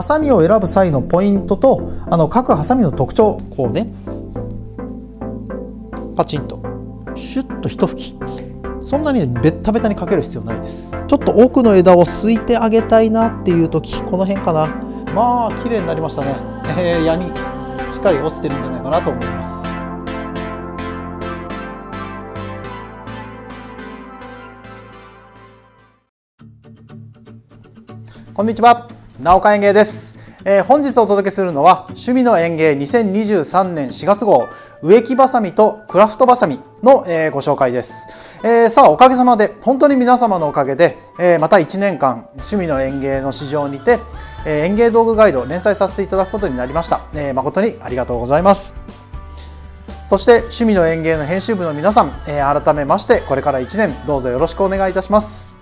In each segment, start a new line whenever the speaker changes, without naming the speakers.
ハサミを選ぶ際のポイントとあの各ハサミの特徴こうねパチンとシュッと一吹きそんなにベッタベタにかける必要ないですちょっと奥の枝をすいてあげたいなっていう時この辺かなまあ綺麗になりましたね、えー、矢にしっかり落ちてるんじゃないかなと思いますこんにちは直岡園芸です、えー、本日お届けするのは「趣味の園芸2023年4月号植木ばさみとクラフトばさみ」の、えー、ご紹介です、えー、さあおかげさまで本当に皆様のおかげで、えまた1年間「趣味の園芸」の市場にて、え園芸道具ガイドを連載させていただくことになりました、え誠にありがとうございますそして「趣味の園芸」の編集部の皆さん、え改めましてこれから1年どうぞよろしくお願いいたします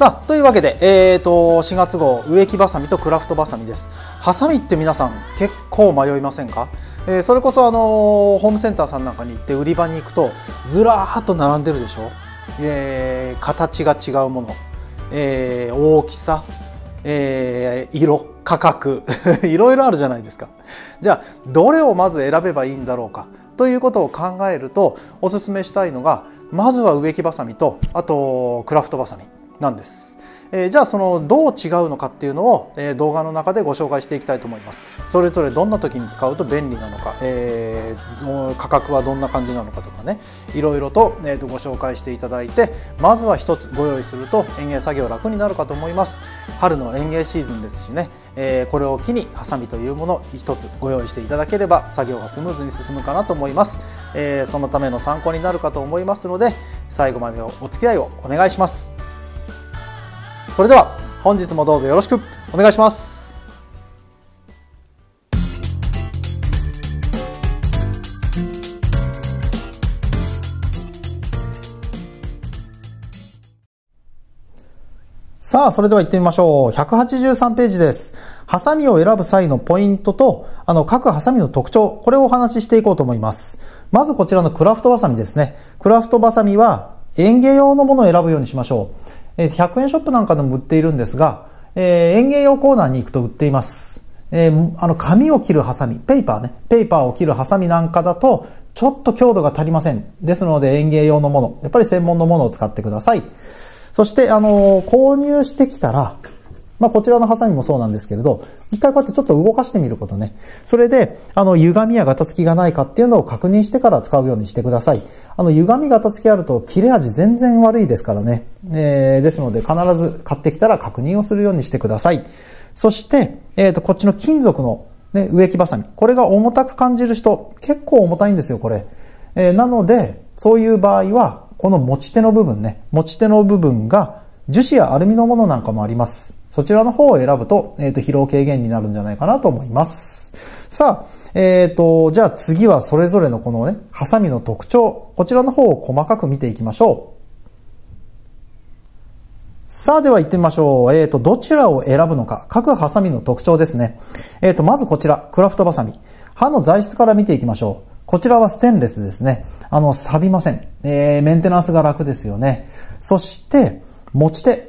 さあというわけで、えーと、4月号植木ばさみとクラフトばさみです。ハサミって皆さん結構迷いませんか、えー、それこそ、あのー、ホームセンターさんなんかに行って売り場に行くとずらーっと並んでるでしょ、えー、形が違うもの、えー、大きさ、えー、色価格 いろいろあるじゃないですか。じゃあどれをまず選べばいいんだろうかということを考えるとおすすめしたいのがまずは植木ばさみとあとクラフトばさみ。なんです。えー、じゃあそのどう違うのかっていうのを、えー、動画の中でご紹介していきたいと思います。それぞれどんな時に使うと便利なのか、えー、価格はどんな感じなのかとかねいろいろと,、えー、とご紹介していただいてまずは1つご用意すると園芸作業楽になるかと思います。春の園芸シーズンですしね、えー、これを機にハサミというものを1つご用意していただければ作業がスムーズに進むかなと思います。えそのための参考になるかと思いますので最後までお付き合いをお願いします。それでは本日もどうぞよろしくお願いしますさあ、それでは行ってみましょう。183ページです。ハサミを選ぶ際のポイントと、あの、各ハサミの特徴、これをお話ししていこうと思います。まずこちらのクラフトバサミですね。クラフトバサミは園芸用のものを選ぶようにしましょう。100円ショップなんかでも売っているんですが、えー、園芸用コーナーに行くと売っています。えー、あの、紙を切るハサミ、ペーパーね、ペーパーを切るハサミなんかだと、ちょっと強度が足りません。ですので、園芸用のもの、やっぱり専門のものを使ってください。そして、あのー、購入してきたら、まあ、こちらのハサミもそうなんですけれど、一回こうやってちょっと動かしてみることね。それで、あの、歪みやガタつきがないかっていうのを確認してから使うようにしてください。あの、歪みガタつきあると切れ味全然悪いですからね。えー、ですので必ず買ってきたら確認をするようにしてください。そして、えっ、ー、と、こっちの金属のね、植木バサミ。これが重たく感じる人、結構重たいんですよ、これ。えー、なので、そういう場合は、この持ち手の部分ね、持ち手の部分が樹脂やアルミのものなんかもあります。そちらの方を選ぶと、えっ、ー、と、疲労軽減になるんじゃないかなと思います。さあ、えっ、ー、と、じゃあ次はそれぞれのこのね、ハサミの特徴、こちらの方を細かく見ていきましょう。さあ、では行ってみましょう。えっ、ー、と、どちらを選ぶのか、各ハサミの特徴ですね。えっ、と、まずこちら、クラフトバサミ。刃の材質から見ていきましょう。こちらはステンレスですね。あの、錆びません。えー、メンテナンスが楽ですよね。そして、持ち手。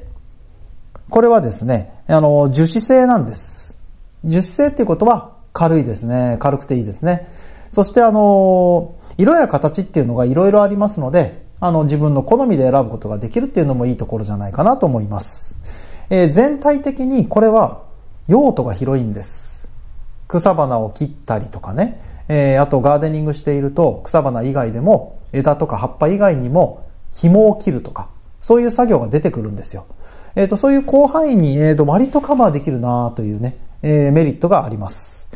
これはですね、あの、樹脂製なんです。樹脂製っていうことは軽いですね。軽くていいですね。そしてあの、色や形っていうのが色々ありますので、あの、自分の好みで選ぶことができるっていうのもいいところじゃないかなと思います。えー、全体的にこれは用途が広いんです。草花を切ったりとかね、えー、あとガーデニングしていると草花以外でも枝とか葉っぱ以外にも紐を切るとか、そういう作業が出てくるんですよ。えっ、ー、と、そういう広範囲に、えっ、ー、と、割とカバーできるなというね、えー、メリットがあります。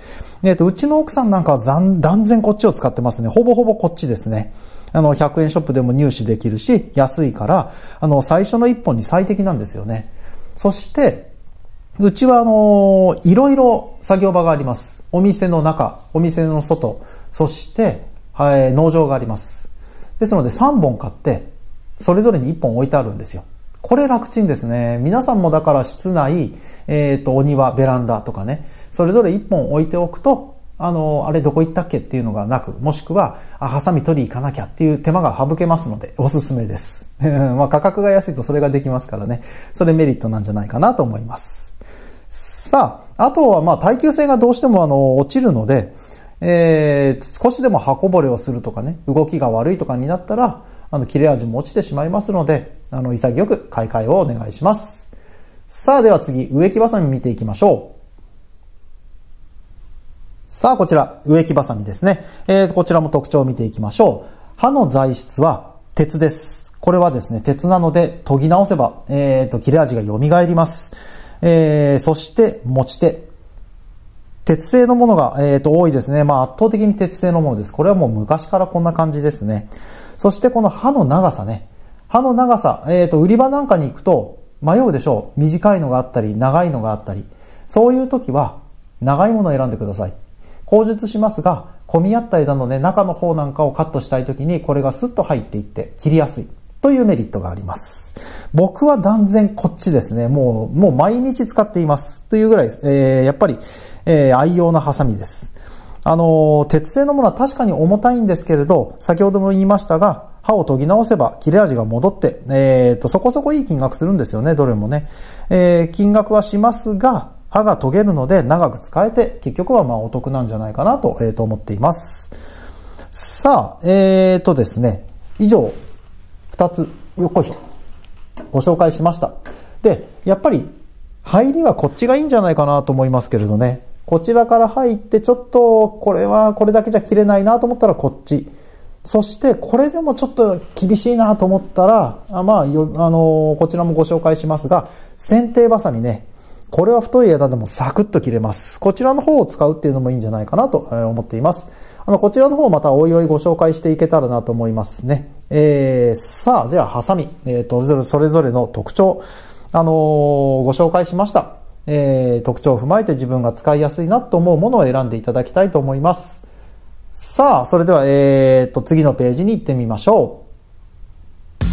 えっ、と、うちの奥さんなんかは断然こっちを使ってますね。ほぼほぼこっちですね。あの、100円ショップでも入手できるし、安いから、あの、最初の1本に最適なんですよね。そして、うちはあの、いろいろ作業場があります。お店の中、お店の外、そして、はい、農場があります。ですので3本買って、それぞれに1本置いてあるんですよ。これ楽ちんですね。皆さんもだから室内、えっ、ー、と、お庭、ベランダとかね、それぞれ1本置いておくと、あの、あれどこ行ったっけっていうのがなく、もしくは、あ、ハサミ取り行かなきゃっていう手間が省けますので、おすすめです。まあ価格が安いとそれができますからね、それメリットなんじゃないかなと思います。さあ、あとはまあ耐久性がどうしてもあの、落ちるので、えー、少しでも刃こぼれをするとかね、動きが悪いとかになったら、あの、切れ味も落ちてしまいますので、あの、潔く買い替えをお願いします。さあ、では次、植木バサミ見ていきましょう。さあ、こちら、植木バサミですね。えー、こちらも特徴を見ていきましょう。刃の材質は鉄です。これはですね、鉄なので研ぎ直せば、えー、と、切れ味が蘇ります。えー、そして、持ち手。鉄製のものが、えー、と、多いですね。まあ、圧倒的に鉄製のものです。これはもう昔からこんな感じですね。そして、この刃の長さね。刃の長さ、えっ、ー、と、売り場なんかに行くと迷うでしょう。短いのがあったり、長いのがあったり。そういう時は、長いものを選んでください。口述しますが、混み合った枝のね、中の方なんかをカットしたい時に、これがスッと入っていって切りやすい。というメリットがあります。僕は断然こっちですね。もう、もう毎日使っています。というぐらい、えー、やっぱり、えー、愛用なハサミです。あのー、鉄製のものは確かに重たいんですけれど、先ほども言いましたが、歯を研ぎ直せば切れ味が戻って、えっ、ー、と、そこそこいい金額するんですよね、どれもね。えー、金額はしますが、歯が研げるので長く使えて、結局はまあお得なんじゃないかなと、えー、と思っています。さあ、えっ、ー、とですね、以上、2つ、よっこいしょ、ご紹介しました。で、やっぱり、入りはこっちがいいんじゃないかなと思いますけれどね。こちらから入って、ちょっと、これは、これだけじゃ切れないなと思ったらこっち。そしてこれでもちょっと厳しいなと思ったら、あまあよ、あのー、こちらもご紹介しますが、剪定バサミね、これは太い枝でもサクッと切れます。こちらの方を使うっていうのもいいんじゃないかなと思っています。あの、こちらの方またおいおいご紹介していけたらなと思いますね。えー、さあ、ではハサミ、えっ、ー、と、それぞれの特徴、あのー、ご紹介しました。えー、特徴を踏まえて自分が使いやすいなと思うものを選んでいただきたいと思います。さあ、それでは、えー、っと、次のページに行ってみましょう。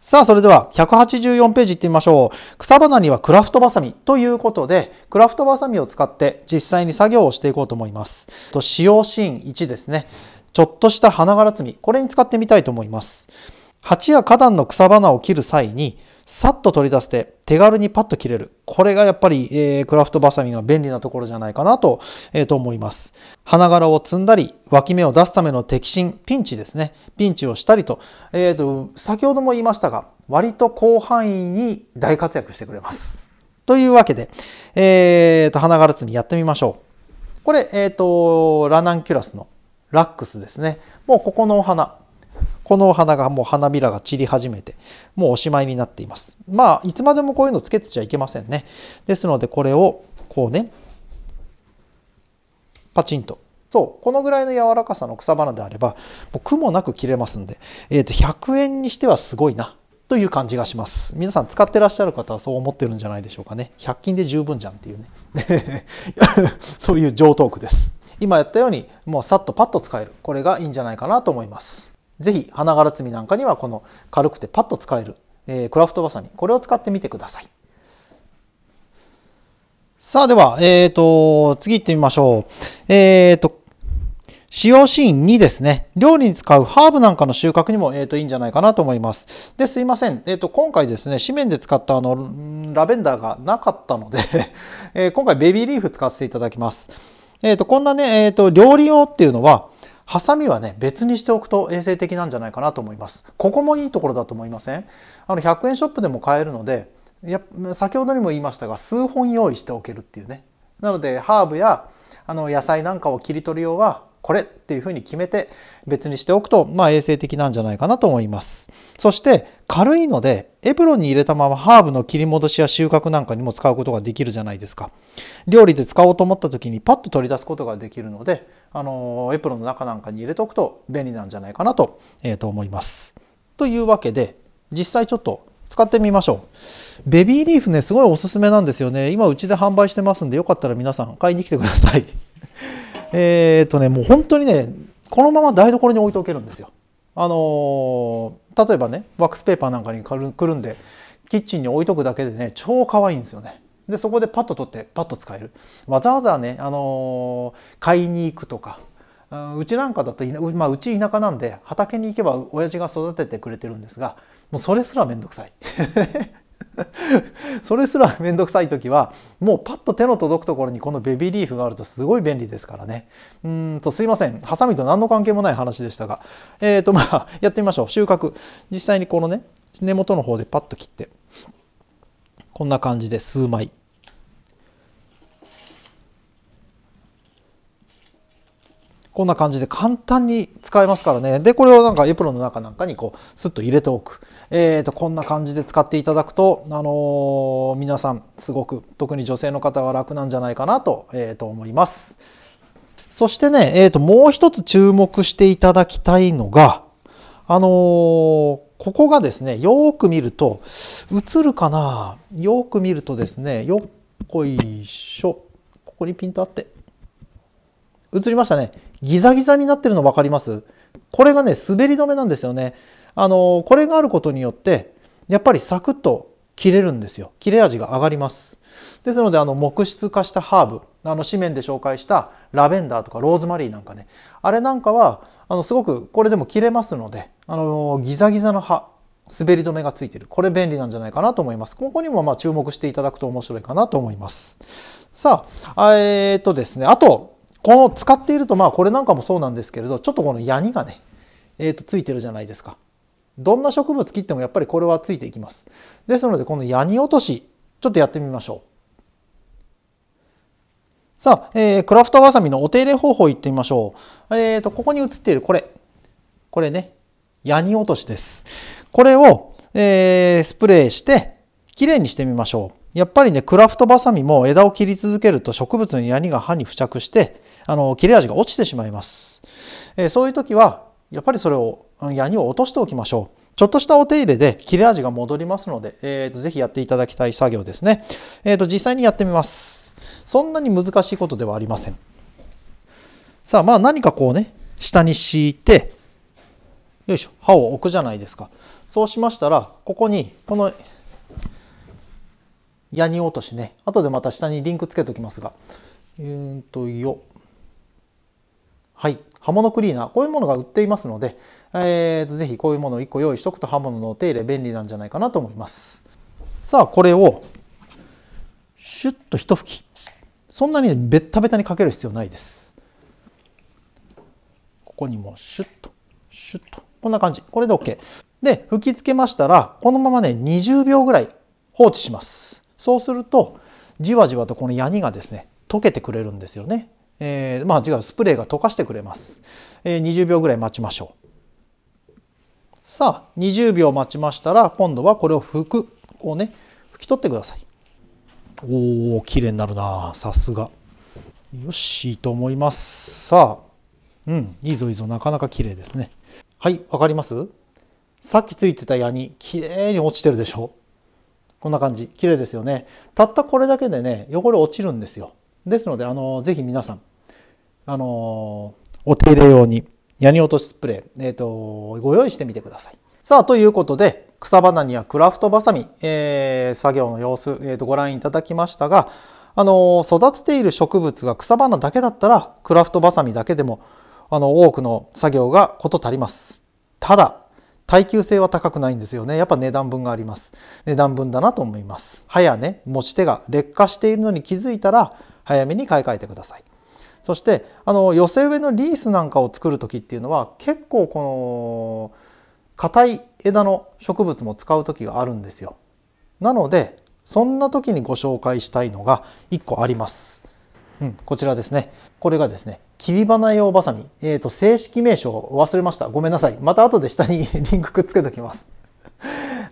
さあ、それでは184ページいってみましょう。草花にはクラフトバサミということで、クラフトバサミを使って実際に作業をしていこうと思います。使用シーン1ですね。ちょっとした花柄摘み、これに使ってみたいと思います。鉢や花壇の草花を切る際に、さっと取り出して手軽にパッと切れる。これがやっぱり、えー、クラフトバサミが便利なところじゃないかなと,、えー、と思います。花柄を摘んだり、脇芽を出すための摘心、ピンチですね。ピンチをしたりと、えーと、先ほども言いましたが、割と広範囲に大活躍してくれます。というわけで、えーと、花柄摘みやってみましょう。これ、えっ、ー、と、ラナンキュラスのラックスですね。もうここのお花、このお花がもう花びらが散り始めて、もうおしまいになっています。まあ、いつまでもこういうのつけてちゃいけませんね。ですので、これをこうね、パチンと。そう、このぐらいの柔らかさの草花であれば、もう苦もなく切れますんで、えっ、ー、と、100円にしてはすごいな。という感じがします。皆さん使ってらっしゃる方はそう思ってるんじゃないでしょうかね。100均で十分じゃんっていうね。そういう上等句です。今やったようにもうさっとパッと使えるこれがいいんじゃないかなと思います。是非花柄摘みなんかにはこの軽くてパッと使える、えクラフトバサミこれを使ってみてください。さあでは、えっ、ー、と次行ってみましょう。えっ、ー、と使用シーン2ですね。料理に使うハーブなんかの収穫にも、えーと、いいんじゃないかなと思います。で、すいません。えっ、ー、と、今回ですね、紙面で使ったあの、ラベンダーがなかったので え今回ベビーリーフ使わせていただきます。えっ、ー、と、こんなね、えっ、ー、と、料理用っていうのは、ハサミはね、別にしておくと衛生的なんじゃないかなと思います。ここもいいところだと思いませんあの、100円ショップでも買えるので、や先ほどにも言いましたが、数本用意しておけるっていうね。なので、ハーブやあの野菜なんかを切り取る用は、これっていうふうに決めて別にしておくと、まあ、衛生的なんじゃないかなと思います。そして軽いのでエプロンに入れたままハーブの切り戻しや収穫なんかにも使うことができるじゃないですか。料理で使おうと思った時にパッと取り出すことができるので、あのエプロンの中なんかに入れておくと便利なんじゃないかなと,、えー、と思います。というわけで実際ちょっと使ってみましょう。ベビーリーフね、すごいおすすめなんですよね。今うちで販売してますんで、よかったら皆さん買いに来てください。えー、とねもう本当にねこのまま台所に置いておけるんですよ。あのー、例えばねワックスペーパーなんかにくるんでキッチンに置いとくだけでね超可愛いんですよね。でそこでパッと取ってパッと使えるわざわざね、あのー、買いに行くとかうちなんかだと、まあ、うち田舎なんで畑に行けば親父が育ててくれてるんですがもうそれすら面倒くさい それすら面倒くさい時はもうパッと手の届くところにこのベビーリーフがあるとすごい便利ですからねうんとすいませんハサミと何の関係もない話でしたがえっ、ー、とまあやってみましょう収穫実際にこのね根元の方でパッと切ってこんな感じで数枚こんな感じで簡単に使えますからね。で、これをなんかエプロンの中なんかにこう、スッと入れておく。えっ、ー、と、こんな感じで使っていただくと、あのー、皆さん、すごく、特に女性の方は楽なんじゃないかなと、えー、と思います。そしてね、えっ、ー、と、もう一つ注目していただきたいのが、あのここがですね、よく見ると、映るかなよく見るとですね、よっこいしょ。ここにピントあって。映りましたね。ギザギザになってるの分かりますこれがね滑り止めなんですよねあのこれがあることによってやっぱりサクッと切れるんですよ切れ味が上がりますですのであの木質化したハーブあの紙面で紹介したラベンダーとかローズマリーなんかねあれなんかはあのすごくこれでも切れますのであのギザギザの葉滑り止めがついてるこれ便利なんじゃないかなと思いますここにもま注目していただくと面白いかなと思いますさあえー、っとですねあとこの使っているとまあこれなんかもそうなんですけれどちょっとこのヤニがね、えー、とついてるじゃないですかどんな植物切ってもやっぱりこれはついていきますですのでこのヤニ落としちょっとやってみましょうさあ、えー、クラフトわさミのお手入れ方法いってみましょう。えっ、ー、と、ここに写っているこれ。これね。ヤニ落としです。これを、えー、スプレーして、きれいにしてみましょう。やっぱりね、クラフトバサミも枝を切り続けると植物のヤニが歯に付着して、あの切れ味が落ちてしまいます、えー、そういう時はやっぱりそれをヤニを落としておきましょうちょっとしたお手入れで切れ味が戻りますので、えーと、ぜひやっていただきたい作業ですね、えーと、実際にやってみますそんなに難しいことではありませんさあまあ何かこうね下に敷いてよいしょ刃を置くじゃないですかそうしましたらここにこのヤニ落としね後でまた下にリンクつけておきますがうんとよはい、刃物クリーナーこういうものが売っていますので、えーと、ぜひこういうものを1個用意しておくと刃物のお手入れ便利なんじゃないかなと思いますさあこれをシュッと一吹きそんなにベッタベタにかける必要ないですここにもシュッとシュッとこんな感じこれで OK で吹き付けましたらこのままね20秒ぐらい放置しますそうするとじわじわとこのヤニがですね溶けてくれるんですよねえー、まあ違う、スプレーが溶かしてくれます。えー、20秒ぐらい待ちましょう。さあ、20秒待ちましたら、今度はこれを拭く、こうね、拭き取ってください。おお、綺麗になるなさすが。よし、いいと思います。さあ、うん、いいぞいいぞ、なかなか綺麗ですね。はい、わかりますさっきついてたヤニ綺麗に落ちてるでしょこんな感じ、綺麗ですよね。たったこれだけでね、汚れ落ちるんですよ。ですので、あの、ぜひ皆さん、あのお手入れ用にヤニ落としスプレー、えーと、ご用意してみてください。さあということで草花にはクラフトバサミ、えー、作業の様子、えーと、ご覧いただきましたが、あの育てている植物が草花だけだったらクラフトバサミだけでもあの多くの作業が事足ります。ただ耐久性は高くないんですよね。やっぱ値段分があります。値段分だなと思います。早ね、持ち手が劣化しているのに気づいたら、早めに買い替えてください。そしてあの寄せ植えのリースなんかを作る時っていうのは結構この硬い枝の植物も使う時があるんですよ。なのでそんな時にご紹介したいのが1個あります。うん、こちらですね。これがですね、切り花用バサミ。えっ、ー、と、正式名称忘れました。ごめんなさい。また後で下に リンクくっつけときます。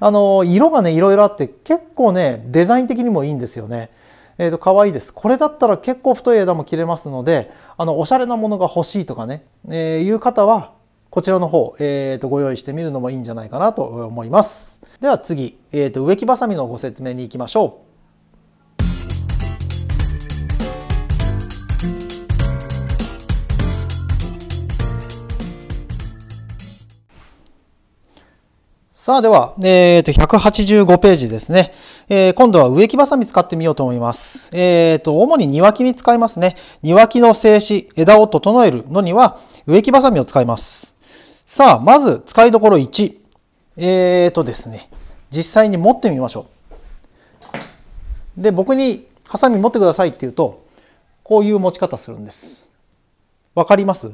あの、色がね、いろいろあって、結構ね、デザイン的にもいいんですよね。えー、と可愛いです。これだったら結構太い枝も切れますので、あのおしゃれなものが欲しいとかね、えー、いう方は、こちらの方、えー、とご用意してみるのもいいんじゃないかなと思います。では次、えー、と植木ばさみのご説明に行きましょう。さあでは、えっ、ー、と、185ページですね。えー、今度は植木バサミ使ってみようと思います。えっ、ー、と、主に庭木に使いますね。庭木の静止、枝を整えるのには植木バサミを使います。さあ、まず使いどころ1。えっ、とですね、実際に持ってみましょう。で、僕にハサミ持ってくださいって言うと、こういう持ち方するんです。わかります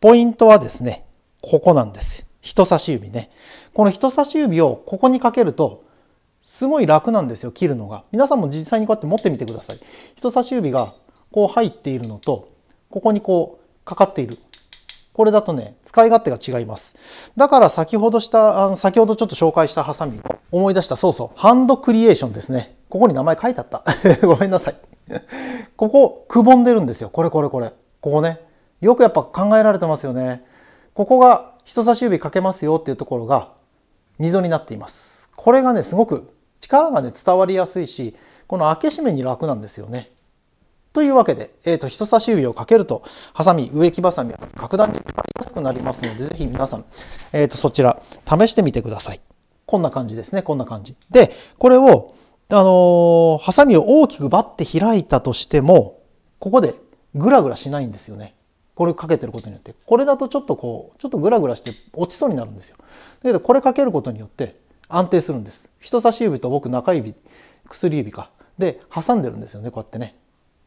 ポイントはですね、ここなんです。人差し指ね。この人差し指をここにかけると、すごい楽なんですよ、切るのが。皆さんも実際にこうやって持ってみてください。人差し指がこう入っているのと、ここにこうかかっている。これだとね、使い勝手が違います。だから先ほどした、あの先ほどちょっと紹介したハサミ思い出した、そうそう、ハンドクリエーションですね。ここに名前書いてあった。ごめんなさい。ここ、くぼんでるんですよ。これこれこれ。ここね。よくやっぱ考えられてますよね。ここが人差し指かけますよっていうところが溝になっています。これがね、すごく力がね、伝わりやすいし、この開け閉めに楽なんですよね。というわけで、えーと、人差し指をかけるとハサミ植木ばさみは格段に使いやすくなりますのでぜひ皆さん、えーと、とそちら試してみてくださいこんな感じですねこんな感じでこれをあのー、ハサミを大きくバッて開いたとしてもここでグラグラしないんですよねこれかけてることによってこれだとちょっとこうちょっとグラグラして落ちそうになるんですよだけどこれかけることによって安定するんです人差し指と僕中指薬指かで挟んでるんですよねこうやってね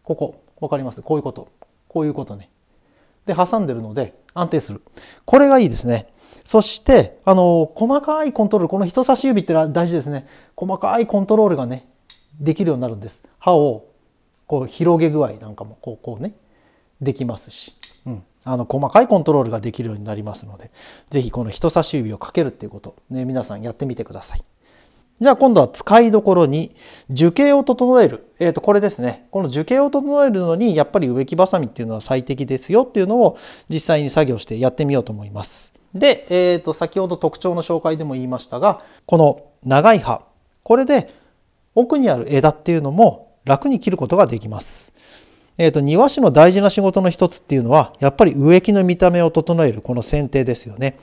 ここ分かりますこういうことこういうことねで挟んでるので安定するこれがいいですねそしてあの細かいコントロールこの人差し指って大事ですね細かいコントロールがねできるようになるんです歯をこう広げ具合なんかもこうこうねできますしうん、あの細かいコントロールができるようになりますので是非この人差し指をかけるっていうこと、ね、皆さんやってみてください。じゃあ今度は使いどころに樹形を整える、えー、とこれですねこの樹形を整えるのにやっぱり植木ばさみっていうのは最適ですよっていうのを実際に作業してやってみようと思います。で、えー、と先ほど特徴の紹介でも言いましたがこの長い葉これで奥にある枝っていうのも楽に切ることができます。えーと、庭師の大事な仕事の一つっていうのはやっぱり植木の見た目を整えるこの剪定ですよね、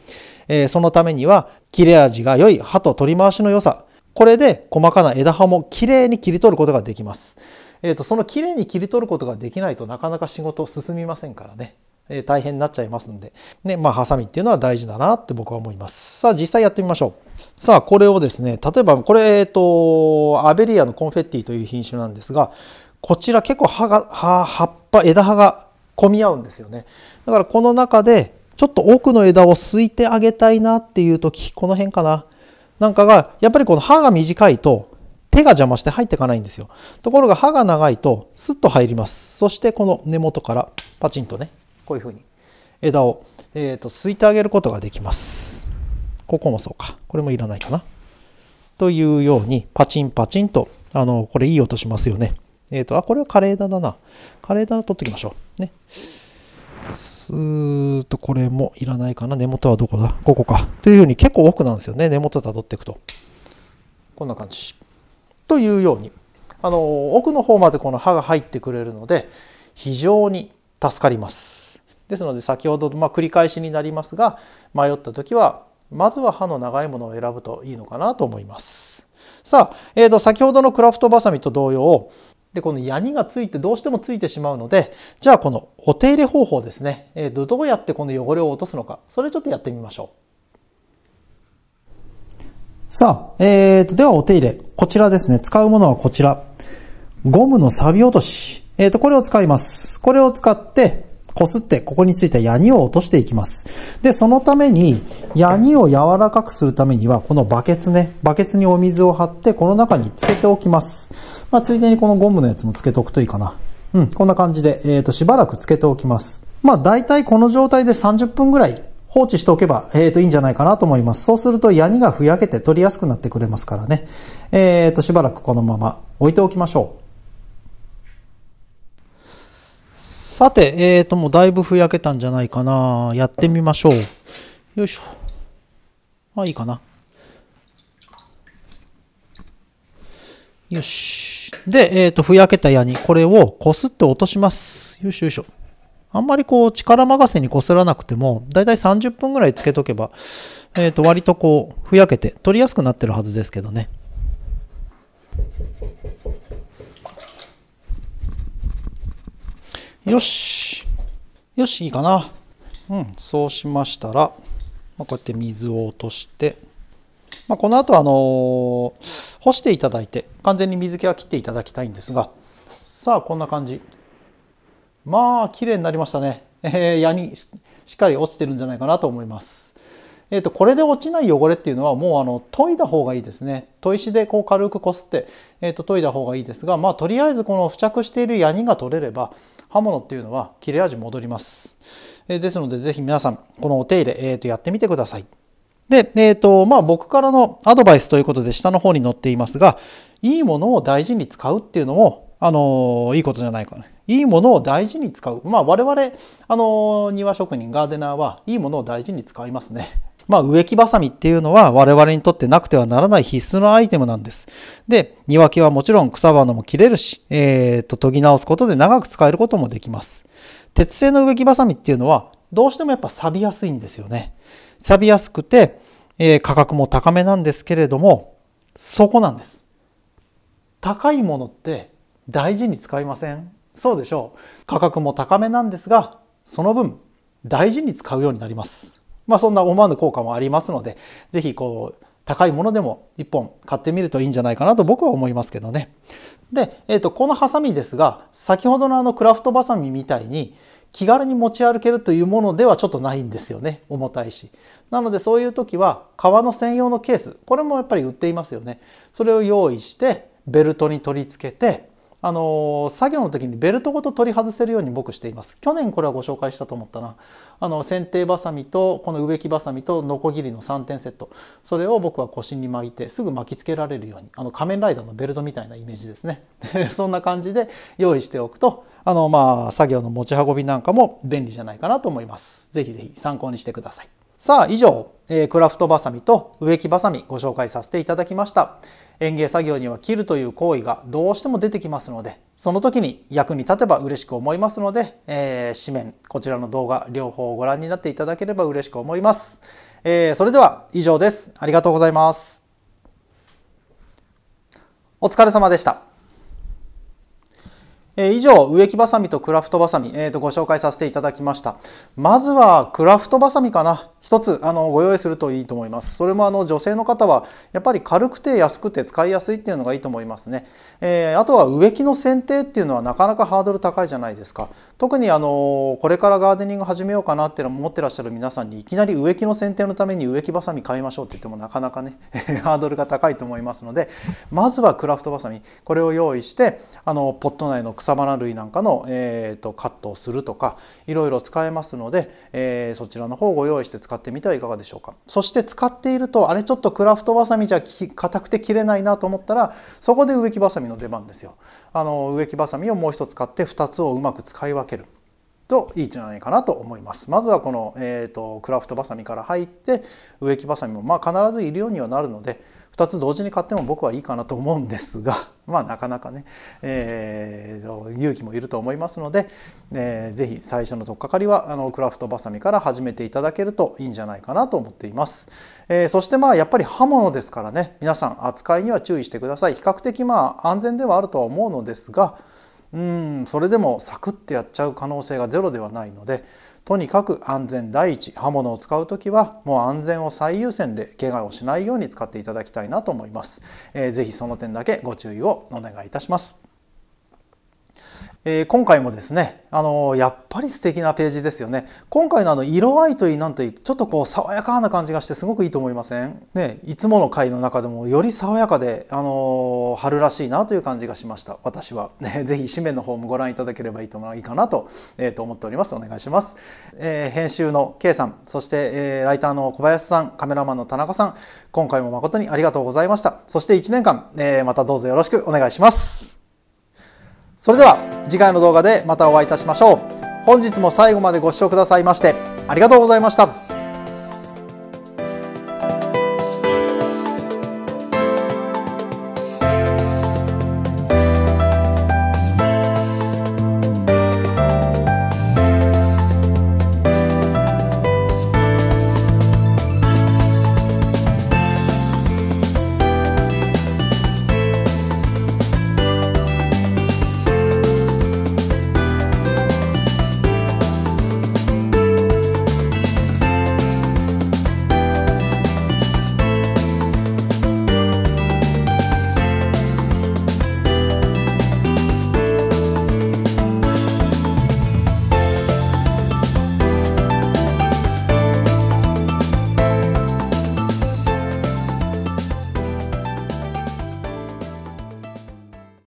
えー、そのためには切れ味が良い葉と取り回しの良さこれで細かな枝葉もきれいに切り取ることができます、えーと、そのきれいに切り取ることができないとなかなか仕事進みませんからね、え大変になっちゃいますんでねまあハサミっていうのは大事だなって僕は思いますさあ実際やってみましょうさあこれをですね例えばこれえっ、とアベリアのコンフェッティという品種なんですがこちら結構葉が葉葉っぱ枝葉が混み合うんですよねだからこの中でちょっと奥の枝をすいてあげたいなっていう時この辺かななんかがやっぱりこの歯が短いと手が邪魔して入っていかないんですよところが歯が長いとスッと入りますそしてこの根元からパチンとねこういうふうに枝を、えーと、とすいてあげることができますここもそうかこれもいらないかなというようにパチンパチンとあのこれいい音しますよねえっ、ー、と、あ、これはカレーだな。カレーダ取っておきましょう。ね。すーっと、これもいらないかな。根元はどこだここか。というように結構奥なんですよね。根元たどっていくと。こんな感じ。というように、あの、奥の方までこの歯が入ってくれるので、非常に助かります。ですので、先ほど、まあ、繰り返しになりますが、迷った時は、まずは歯の長いものを選ぶといいのかなと思います。さあ、えー、と先ほどのクラフトバサミと同様で、このヤニがついてどうしてもついてしまうので、じゃあこのお手入れ方法ですね。えー、とどうやってこの汚れを落とすのか、それちょっとやってみましょう。さあ、えー、と、ではお手入れ。こちらですね。使うものはこちら。ゴムの錆落とし。えー、と、これを使います。これを使って、こすって、ここについたヤニを落としていきます。で、そのために、ヤニを柔らかくするためには、このバケツね、バケツにお水を張って、この中につけておきます。まあ、ついでにこのゴムのやつもつけとくといいかな。うん、こんな感じで、えっ、ー、と、しばらくつけておきます。まあ、大体この状態で30分ぐらい放置しておけば、えっ、ー、と、いいんじゃないかなと思います。そうすると、ヤニがふやけて取りやすくなってくれますからね。えっ、ー、と、しばらくこのまま置いておきましょう。さて、えっ、ー、と、もうだいぶふやけたんじゃないかな。やってみましょう。よいしょ。まあ、いいかな。よし。で、えっ、ー、と、ふやけた矢にこれをこすって落とします。よいしょよいしょ。あんまりこう力任せにこすらなくても、だいたい30分ぐらいつけとけば、えっ、ー、と、割とこう、ふやけて取りやすくなってるはずですけどね。よし。よし、いいかな。うん、そうしましたら、まあ、こうやって水を落として、まあ、この後あの干していただいて完全に水気は切っていただきたいんですがさあこんな感じまあ綺麗になりましたね、えー、矢にしっかり落ちてるんじゃないかなと思いますえーと、これで落ちない汚れっていうのはもうあの研いだ方がいいですね砥石でこう軽くこすって、えーと、研いだ方がいいですが、まあ、とりあえずこの付着しているヤニが取れれば刃物っていうのは切れ味戻ります、えー、ですので是非皆さんこのお手入れ、えーとやってみてくださいで、えっ、ー、と、まあ僕からのアドバイスということで下の方に載っていますが、いいものを大事に使うっていうのも、あのー、いいことじゃないかな。いいものを大事に使う。まあ我々、あの庭職人、ガーデナーはいいものを大事に使いますね。まあ、植木バサミっていうのは我々にとってなくてはならない必須のアイテムなんです。で、庭木はもちろん草花も切れるし、えー、っと、研ぎ直すことで長く使えることもできます。鉄製の植木バサミっていうのはどうしてもやっぱ錆びやすいんですよね。錆びやすくて、えー、価格も高めなんですけれども、そこなんです。高いものって大事に使いませんそうでしょう。価格も高めなんですが、その分大事に使うようになります。まあそんな思わぬ効果もありますので、是非こう、高いものでも1本買ってみるといいんじゃないかなと僕は思いますけどね。で、えー、とこのハサミですが先ほどのあのクラフトバサミみたいに、気軽に持ち歩けるというものではちょっとないんですよね重たいしなのでそういう時は革の専用のケースこれもやっぱり売っていますよねそれを用意してベルトに取り付けてあの作業の時にベルトごと取り外せるように僕しています去年これはご紹介したと思ったなあの剪定ばさみとこの植木ばさみとノコギリの3点セットそれを僕は腰に巻いてすぐ巻きつけられるようにあの仮面ライダーのベルトみたいなイメージですね そんな感じで用意しておくとあのまあ作業の持ち運びなんかも便利じゃないかなと思います是非是非参考にしてくださいさあ以上、えー、クラフトばさみと植木ばさみご紹介させていただきました園芸作業には切るという行為がどうしても出てきますのでその時に役に立てば嬉しく思いますので、えー、紙面こちらの動画両方ご覧になっていただければ嬉しく思います、えー、それでは以上ですありがとうございますお疲れ様でしたえ以上植木ばさみとクラフトバサミ、えー、とご紹介させていただきましたまずはクラフトバサミかな一つあのご用意するといいと思いますそれもあの女性の方はやっぱり軽くて安くて使いやすいっていうのがいいと思いますね、えー、あとは植木の剪定っていうのはなかなかハードル高いじゃないですか特にあのこれからガーデニング始めようかなっての持ってらっしゃる皆さんにいきなり植木の剪定のために植木バサミ買いましょうって言ってもなかなかね ハードルが高いと思いますのでまずはクラフトバサミこれを用意してあのポット内の草草花類なんかの、えーと、カットをするとかいろいろ使えますので、えー、そちらの方をご用意して使ってみてはいかがでしょうかそして使っているとあれちょっとクラフトバサミじゃ硬くて切れないなと思ったらそこで植木バサミの出番ですよあの植木バサミをもう一つ買って2つをうまく使い分けるといいんじゃないかなと思います。まずはこの、えーとクラフトバサミから入って植木バサミもまあ必ずいるようにはなるので2つ同時に買っても僕はいいかなと思うんですが、まあ、なかなかね、えー、勇気もいると思いますので、えー、ぜひ最初の取っかかりはあのクラフトバサミから始めていただけるといいんじゃないかなと思っています、えー、そしてまあやっぱり刃物ですからね皆さん扱いには注意してください比較的まあ安全ではあるとは思うのですがうんそれでもサクッてやっちゃう可能性がゼロではないのでとにかく安全第一刃物を使うときはもう安全を最優先で怪我をしないように使っていただきたいなと思います、えー、ぜその点だけご注意をお願いいたしますえー、今回もですね、あのー、やっぱり素敵なページですよね。今回のあの色合いといいなんといい、ちょっとこう爽やかな感じがしてすごくいいと思いませんね、いつもの回の中でもより爽やかで、あのー、春らしいなという感じがしました。私は。ね、ぜひ紙面の方もご覧いただければいいといいかなと,、えー、と思っております。お願いします。えー、編集の K さん、そして、えー、ライターの小林さん、カメラマンの田中さん、今回も誠にありがとうございました。そして1年間、えー、またどうぞよろしくお願いします。それでは次回の動画でまたお会いいたしましょう本日も最後までご視聴くださいましてありがとうございました